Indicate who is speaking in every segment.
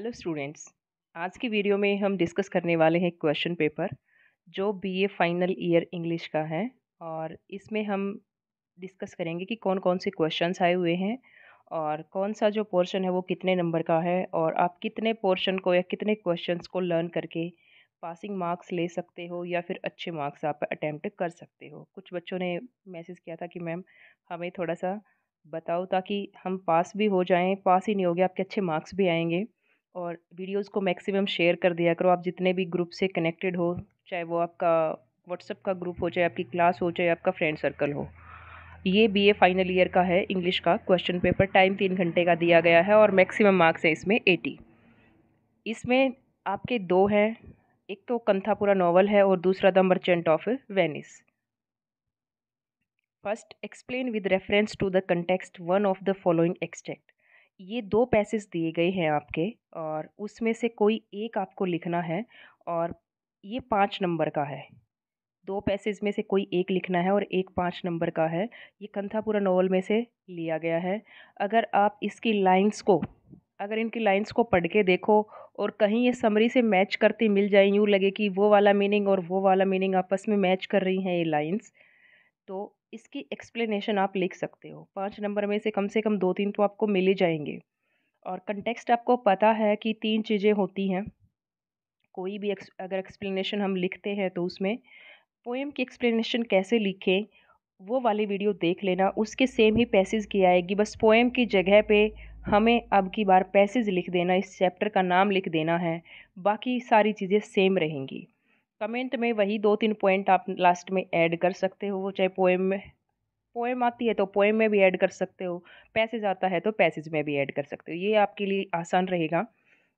Speaker 1: hello students आज की video में हम डिस्कस करने वाले हैं क्वेश्चन पेपर जो बीए फाइनल ईयर इंग्लिश का है और इसमें हम डिस्कस करेंगे कि कौन कौन से क्वेश्चंस आए हुए हैं और कौन सा जो पोर्शन है वो कितने नंबर का है और आप कितने पोर्शन को या कितने क्वेश्चंस को लर्न करके पासिंग मार्क्स ले सकते हो या फिर अच्छे मार्क्स आप अटैम्प्ट कर सकते हो कुछ बच्चों ने मैसेज किया था कि मैम हमें थोड़ा सा बताओ ताकि हम पास भी हो जाएं पास ही नहीं हो गया आपके अच्छे मार्क्स भी आएंगे और वीडियोस को मैक्सिमम शेयर कर दिया करो आप जितने भी ग्रुप से कनेक्टेड हो चाहे वो आपका व्हाट्सअप का ग्रुप हो चाहे आपकी क्लास हो चाहे आपका फ्रेंड सर्कल हो ये बीए फाइनल ईयर का है इंग्लिश का क्वेश्चन पेपर टाइम तीन घंटे का दिया गया है और मैक्सिमम मार्क्स है इसमें एटी इसमें आपके दो हैं एक तो कंथापुरा नावल है और दूसरा the merchant of Venice first explain with reference to the context one of the following extract ये दो पैसेज दिए गए हैं आपके और उसमें से कोई एक आपको लिखना है और ये पाँच नंबर का है दो पैसेज में से कोई एक लिखना है और एक पाँच नंबर का है ये कंथापुरा नावल में से लिया गया है अगर आप इसकी लाइंस को अगर इनकी लाइंस को पढ़ के देखो और कहीं ये समरी से मैच करती मिल जाए यूँ लगे कि वो वाला मीनिंग और वो वाला मीनिंग आपस में मैच कर रही हैं ये लाइंस तो इसकी एक्सप्लेनेशन आप लिख सकते हो पाँच नंबर में से कम से कम दो तीन तो आपको मिले जाएंगे और कंटेक्स्ट आपको पता है कि तीन चीज़ें होती हैं कोई भी एक्स, अगर एक्सप्लेनेशन हम लिखते हैं तो उसमें पोएम की एक्सप्लेनेशन कैसे लिखें वो वाली वीडियो देख लेना उसके सेम ही पैसेज की आएगी बस पोएम की जगह पे हमें अब की बार पैसेज लिख देना इस चैप्टर का नाम लिख देना है बाकी सारी चीज़ें सेम रहेंगी कमेंट में वही दो तीन पॉइंट आप लास्ट में ऐड कर सकते हो वो चाहे पोएम में पोएम आती है तो पोएम में भी ऐड कर सकते हो पैसेज आता है तो पैसेज में भी ऐड कर सकते हो ये आपके लिए आसान रहेगा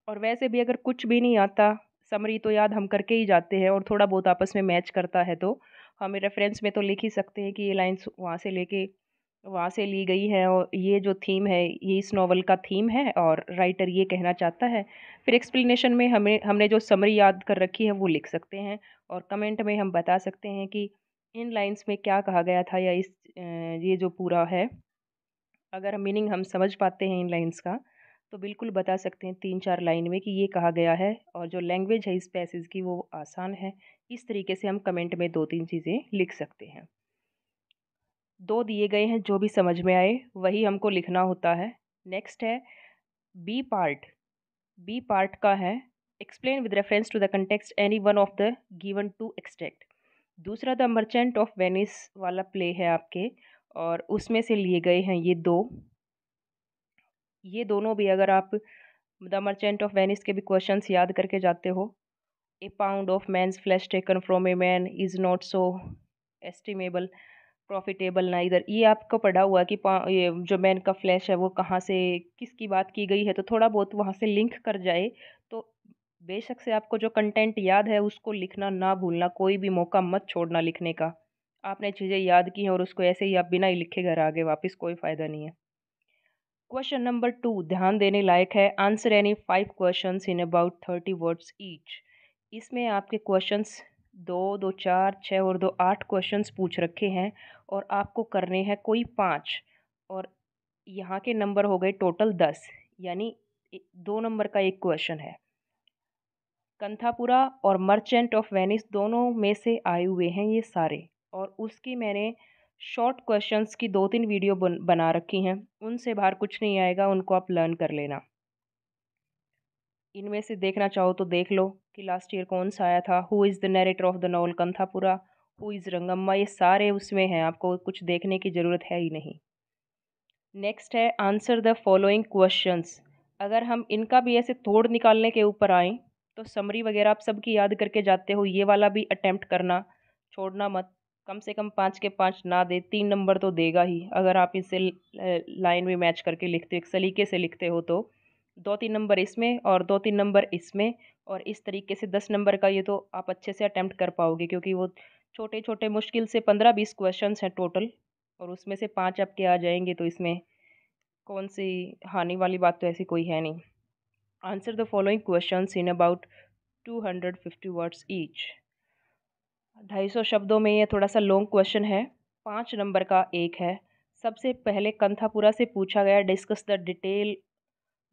Speaker 1: और वैसे भी अगर कुछ भी नहीं आता समरी तो याद हम करके ही जाते हैं और थोड़ा बहुत आपस में मैच करता है तो हम रेफरेंस में तो लिख ही सकते हैं कि ये लाइन्स वहाँ से लेके वहाँ से ली गई है और ये जो थीम है ये इस नॉवल का थीम है और राइटर ये कहना चाहता है फिर एक्सप्लेनेशन में हमें हमने जो समरी याद कर रखी है वो लिख सकते हैं और कमेंट में हम बता सकते हैं कि इन लाइंस में क्या कहा गया था या इस ये जो पूरा है अगर मीनिंग हम समझ पाते हैं इन लाइंस का तो बिल्कुल बता सकते हैं तीन चार लाइन में कि ये कहा गया है और जो लैंग्वेज है इस पैसेज की वो आसान है इस तरीके से हम कमेंट में दो तीन चीज़ें लिख सकते हैं दो दिए गए हैं जो भी समझ में आए वही हमको लिखना होता है नेक्स्ट है बी पार्ट बी पार्ट का है explain with reference to the context any one of the given two extract दूसरा द मर्चेंट ऑफ वेनिस वाला प्ले है आपके और उसमें से लिए गए हैं ये दो ये दोनों भी अगर आप द मर्चेंट ऑफ वेनिस के भी क्वेश्चन याद करके जाते हो a pound of man's flesh taken from a man is not so estimable profitable ना इधर ये आपको पढ़ा हुआ कि ये जो मैन का फ्लैश है वो कहाँ से किसकी बात की गई है तो थोड़ा बहुत वहाँ से लिंक कर जाए तो बेशक से आपको जो कंटेंट याद है उसको लिखना ना भूलना कोई भी मौका मत छोड़ना लिखने का आपने चीज़ें याद की हैं और उसको ऐसे ही आप बिना ही लिखे घर आगे वापस कोई फ़ायदा नहीं है क्वेश्चन नंबर टू ध्यान देने लायक है answer any five question in about thirty words each इसमें आपके क्वेश्चंस दो दो चार छः और दो आठ क्वेश्चंस पूछ रखे हैं और आपको करने हैं कोई पाँच और यहाँ के नंबर हो गए टोटल दस यानी दो नंबर का एक क्वेश्चन है कंथापुरा और मर्चेंट ऑफ वेनिस दोनों में से आए हुए हैं ये सारे और उसकी मैंने शॉर्ट क्वेश्चंस की दो तीन वीडियो बन, बना रखी हैं उनसे बाहर कुछ नहीं आएगा उनको आप लर्न कर लेना इनमें से देखना चाहो तो देख लो कि लास्ट ईयर कौन सा आया था who is the narrator of the novel Kanthapura who is Rangamma ये सारे उसमें हैं आपको कुछ देखने की ज़रूरत है ही नहीं नेक्स्ट है आंसर द फॉलोइंग क्वेश्चंस अगर हम इनका भी ऐसे तोड़ निकालने के ऊपर आएँ तो समरी वगैरह आप सबकी याद करके जाते हो ये वाला भी अटैम्प्ट करना छोड़ना मत कम से कम पाँच के पाँच ना दे तीन नंबर तो देगा ही अगर आप इसे लाइन में मैच करके लिखते हो एक सलीके से लिखते हो तो दो तीन नंबर इसमें और दो तीन नंबर इसमें और इस तरीके से दस नंबर का ये तो आप अच्छे से अटैम्प्ट कर पाओगे क्योंकि वो छोटे छोटे मुश्किल से पंद्रह बीस क्वेश्चन हैं टोटल और उसमें से पाँच आपके आ जाएंगे तो इसमें कौन सी हानि वाली बात तो ऐसी कोई है नहीं answer the following question in about two hundred fifty words each ढाई सौ शब्दों में यह थोड़ा सा लॉन्ग क्वेश्चन है पाँच नंबर का एक है सबसे पहले कंथापुरा से पूछा गया discuss the detail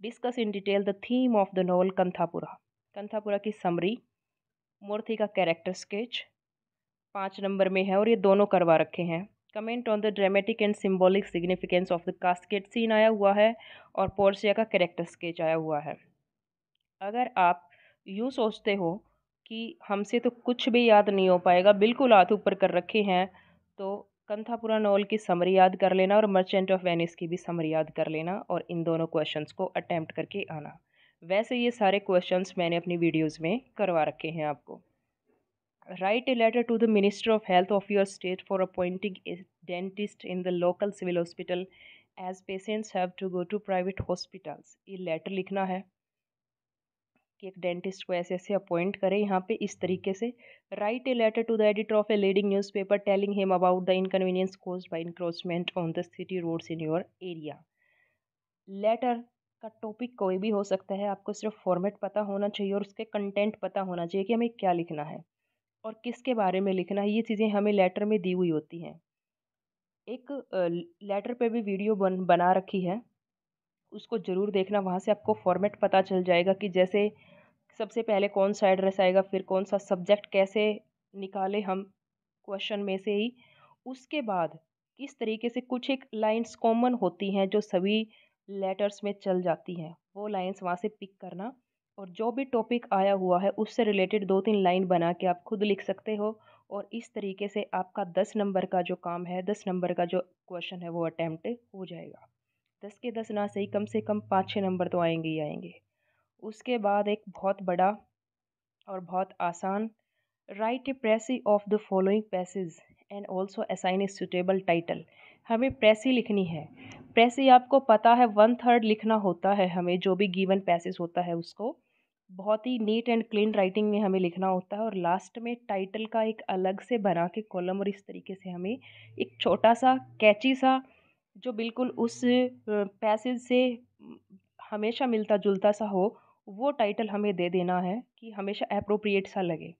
Speaker 1: discuss in detail the theme of the novel Kanthapura Kanthapura की समरी मूर्ति का कैरेक्टर स्केच पाँच नंबर में है और ये दोनों करवा रखे हैं comment on the dramatic and symbolic significance of the casket scene आया हुआ है और पोर्सिया का कैरेक्टर स्केच आया हुआ है अगर आप यूँ सोचते हो कि हमसे तो कुछ भी याद नहीं हो पाएगा बिल्कुल हाथ ऊपर कर रखे हैं तो कंथापुरा नॉवल की समरी याद कर लेना और मर्चेंट ऑफ वेनिस की भी समरी याद कर लेना और इन दोनों क्वेश्चंस को अटैम्प्ट करके आना वैसे ये सारे क्वेश्चंस मैंने अपनी वीडियोस में करवा रखे हैं आपको write a letter to the minister of health of your state for appointing a dentist in the local civil hospital as patients have to go to private hospitals ये लेटर लिखना है कि एक डेंटिस्ट को ऐसे ऐसे अपॉइंट करें यहाँ पे इस तरीके से write a letter to the editor of a leading newspaper telling him about the inconvenience cause by encroachment on the city roads in your area letter का टॉपिक कोई भी हो सकता है आपको सिर्फ फॉर्मेट पता होना चाहिए और उसके कंटेंट पता होना चाहिए कि हमें क्या लिखना है और किसके बारे में लिखना है ये चीज़ें हमें लेटर में दी हुई होती हैं एक लेटर पे भी वीडियो बन बना रखी है उसको ज़रूर देखना वहाँ से आपको फॉर्मेट पता चल जाएगा कि जैसे सबसे पहले कौन सा एड्रेस आएगा फिर कौन सा सब्जेक्ट कैसे निकाले हम क्वेश्चन में से ही उसके बाद किस तरीके से कुछ एक लाइंस कॉमन होती हैं जो सभी लेटर्स में चल जाती हैं वो लाइंस वहाँ से पिक करना और जो भी टॉपिक आया हुआ है उससे रिलेटेड दो तीन लाइन बना के आप खुद लिख सकते हो और इस तरीके से आपका दस नंबर का जो काम है दस नंबर का जो क्वेश्चन है वो अटैम्प्ट हो जाएगा दस के दस ना सही कम से कम पाँच छः नंबर तो आएंगे ही आएंगे उसके बाद एक बहुत बड़ा और बहुत आसान write a precis of the following passage and also assign a suitable title हमें प्रेसी लिखनी है प्रेसी आपको पता है वन थर्ड लिखना होता है हमें जो भी गिवन पैसेज होता है उसको बहुत ही नीट एंड क्लीन राइटिंग में हमें लिखना होता है और लास्ट में टाइटल का एक अलग से बना के कॉलम और इस तरीके से हमें एक छोटा सा कैची सा जो बिल्कुल उस पैसेज से हमेशा मिलता जुलता सा हो वो टाइटल हमें दे देना है कि हमेशा अप्रोप्रिएट सा लगे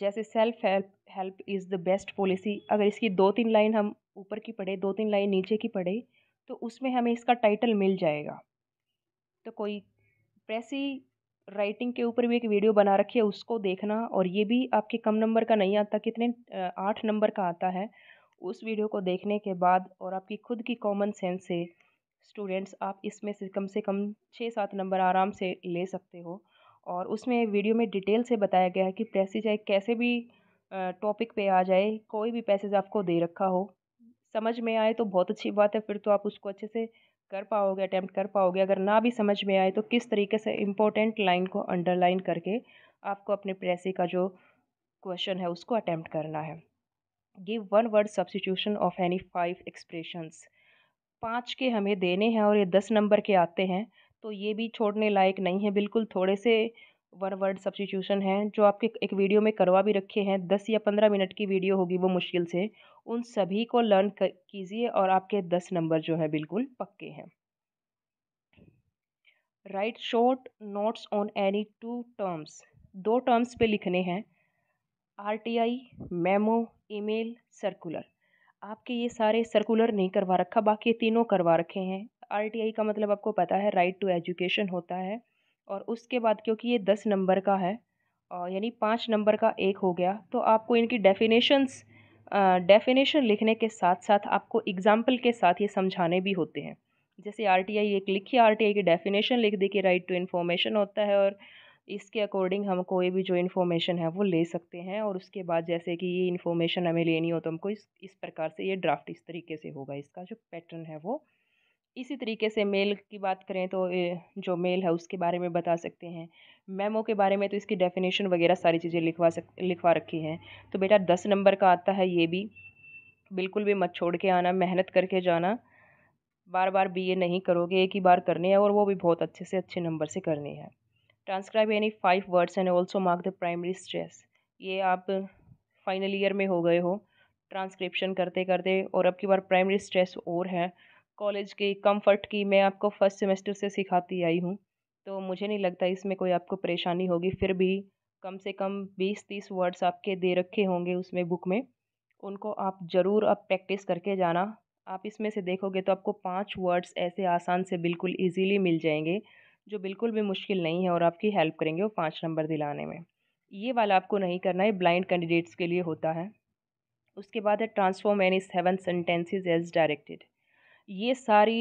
Speaker 1: जैसे self help help is the best policy अगर इसकी दो तीन लाइन हम ऊपर की पढ़े दो तीन लाइन नीचे की पढ़े तो उसमें हमें इसका टाइटल मिल जाएगा तो कोई प्रेसी राइटिंग के ऊपर भी एक वीडियो बना रखी है उसको देखना और ये भी आपके कम नंबर का नहीं आता कितने आठ नंबर का आता है उस वीडियो को देखने के बाद और आपकी खुद की कॉमन सेंस से स्टूडेंट्स आप इसमें से कम से कम छः सात नंबर आराम से ले सकते हो और उसमें वीडियो में डिटेल से बताया गया है कि पैसेज चाहे कैसे भी टॉपिक पे आ जाए कोई भी पैसेज आपको दे रखा हो समझ में आए तो बहुत अच्छी बात है फिर तो आप उसको अच्छे से कर पाओगे अटैम्प्ट कर पाओगे अगर ना भी समझ में आए तो किस तरीके से इम्पोर्टेंट लाइन को अंडरलाइन करके आपको अपने प्रेसी का जो क्वेश्चन है उसको अटैम्प्ट करना है give one word substitution of any five expressions पाँच के हमें देने हैं और ये दस नंबर के आते हैं तो ये भी छोड़ने लायक नहीं है बिल्कुल थोड़े से वन वर्ड सब्सटीट्यूशन हैं जो आपके एक वीडियो में करवा भी रखे हैं दस या पंद्रह मिनट की वीडियो होगी वो मुश्किल से उन सभी को लर्न कीजिए और आपके दस नंबर जो हैं बिल्कुल पक्के हैं write short notes on any two terms दो टर्म्स पे लिखने हैं R T I memo email circular आपके ये सारे सर्कुलर नहीं करवा रखा बाकी ये तीनों करवा रखे हैं आर का मतलब आपको पता है राइट टू एजुकेशन होता है और उसके बाद क्योंकि ये दस नंबर का है यानी पाँच नंबर का एक हो गया तो आपको इनकी डेफिनेशंस डेफिनेशन लिखने के साथ साथ आपको एग्ज़ाम्पल के साथ ये समझाने भी होते हैं जैसे आर टी आई एक लिखी आर टी आई की डेफिनेशन लिख दी कि राइट टू इन्फॉर्मेशन होता है और इसके अकॉर्डिंग हम कोई भी जो इन्फॉर्मेशन है वो ले सकते हैं और उसके बाद जैसे कि ये इन्फॉर्मेशन हमें लेनी हो तो हमको इस इस प्रकार से ये ड्राफ्ट इस तरीके से होगा इसका जो पैटर्न है वो इसी तरीके से मेल की बात करें तो जो मेल है उसके बारे में बता सकते हैं मेमो के बारे में तो इसकी डेफिनेशन वगैरह सारी चीज़ें लिखवा सक लिखवा रखी हैं तो बेटा दस नंबर का आता है ये भी बिल्कुल भी मत छोड़ के आना मेहनत करके जाना बार बार बी ए नहीं करोगे एक ही बार करनी है और वो भी बहुत अच्छे से अच्छे नंबर से करनी है ट्रांसक्राइब यानी five words and also mark the primary stress ये आप फाइनल ईयर में हो गए हो ट्रांसक्रिप्शन करते करते और अब की बार प्राइमरी स्ट्रेस और है कॉलेज की कंफर्ट की मैं आपको फर्स्ट सेमेस्टर से सिखाती आई हूँ तो मुझे नहीं लगता इसमें कोई आपको परेशानी होगी फिर भी कम से कम बीस तीस वर्ड्स आपके दे रखे होंगे उसमें बुक में उनको आप ज़रूर आप प्रैक्टिस करके जाना आप इसमें से देखोगे तो आपको पाँच वर्ड्स ऐसे आसान से बिल्कुल ईजीली मिल जाएंगे जो बिल्कुल भी मुश्किल नहीं है और आपकी हेल्प करेंगे वो पाँच नंबर दिलाने में ये वाला आपको नहीं करना है ब्लाइंड कैंडिडेट्स के लिए होता है उसके बाद है transform any seven sentences as directed ये सारी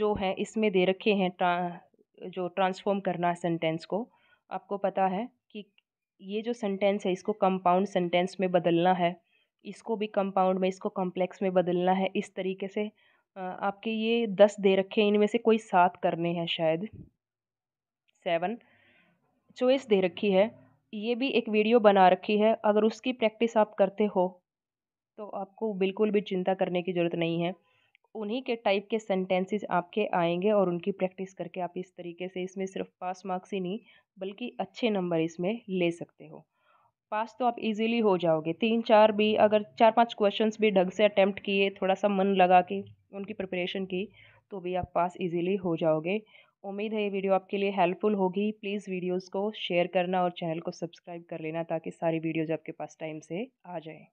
Speaker 1: जो हैं इसमें दे रखे हैं ट्रा, जो ट्रांसफॉर्म करना है सेंटेंस को आपको पता है कि ये जो सेंटेंस है इसको कंपाउंड सेंटेंस में बदलना है इसको भी कंपाउंड में इसको कॉम्प्लेक्स में बदलना है इस तरीके से आपके ये दस दे रखे हैं इनमें से कोई सात करने हैं शायद सेवन चॉइस दे रखी है ये भी एक वीडियो बना रखी है अगर उसकी प्रैक्टिस आप करते हो तो आपको बिल्कुल भी चिंता करने की ज़रूरत नहीं है उन्हीं के टाइप के सेंटेंसेस आपके आएंगे और उनकी प्रैक्टिस करके आप इस तरीके से इसमें सिर्फ पास मार्क्स ही नहीं बल्कि अच्छे नंबर इसमें ले सकते हो पास तो आप इजीली हो जाओगे तीन चार भी अगर चार पांच क्वेश्चंस भी ढंग से अटैम्प्ट किए थोड़ा सा मन लगा के उनकी प्रिपरेशन की तो भी आप पास ईजीली हो जाओगे उम्मीद है ये वीडियो आपके लिए हेल्पफुल होगी प्लीज़ वीडियोस को शेयर करना और चैनल को सब्सक्राइब कर लेना ताकि सारी वीडियोज़ आपके पास टाइम से आ जाएँ